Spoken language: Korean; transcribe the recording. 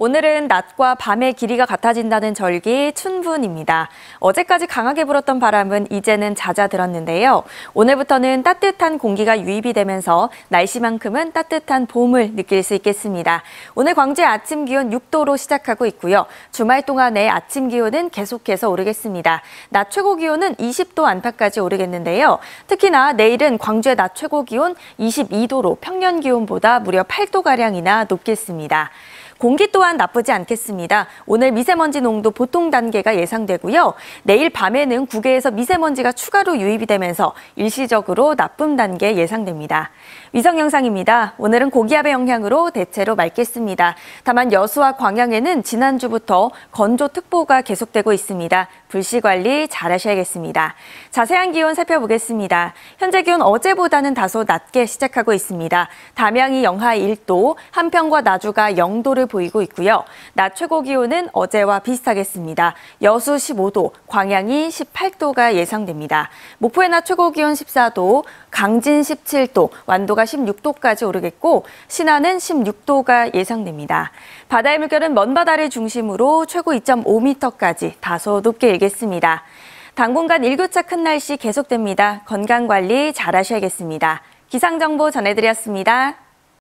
오늘은 낮과 밤의 길이가 같아진다는 절기 춘분입니다. 어제까지 강하게 불었던 바람은 이제는 잦아들었는데요. 오늘부터는 따뜻한 공기가 유입이 되면서 날씨만큼은 따뜻한 봄을 느낄 수 있겠습니다. 오늘 광주의 아침 기온 6도로 시작하고 있고요. 주말 동안의 아침 기온은 계속해서 오르겠습니다. 낮 최고 기온은 20도 안팎까지 오르겠는데요. 특히나 내일은 광주의 낮 최고 기온 22도로 평년 기온보다 무려 8도가량이나 높겠습니다. 공기 또한 나쁘지 않겠습니다. 오늘 미세먼지 농도 보통 단계가 예상되고요. 내일 밤에는 국외에서 미세먼지가 추가로 유입이 되면서 일시적으로 나쁨 단계 예상됩니다. 위성 영상입니다. 오늘은 고기압의 영향으로 대체로 맑겠습니다. 다만 여수와 광양에는 지난주부터 건조특보가 계속되고 있습니다. 불씨 관리 잘 하셔야겠습니다. 자세한 기온 살펴보겠습니다. 현재 기온 어제보다는 다소 낮게 시작하고 있습니다. 담양이 영하 1도, 함평과 나주가 0도를 보이고 있고요. 낮 최고 기온은 어제와 비슷하겠습니다. 여수 15도, 광양이 18도가 예상됩니다. 목포의 낮 최고 기온 14도, 강진 17도, 완도가 16도까지 오르겠고 신안은 16도가 예상됩니다. 바다의 물결은 먼 바다를 중심으로 최고 2.5m까지 다소 높게 일겠습니다. 당분간 일교차 큰 날씨 계속됩니다. 건강 관리 잘 하셔야겠습니다. 기상정보 전해드렸습니다.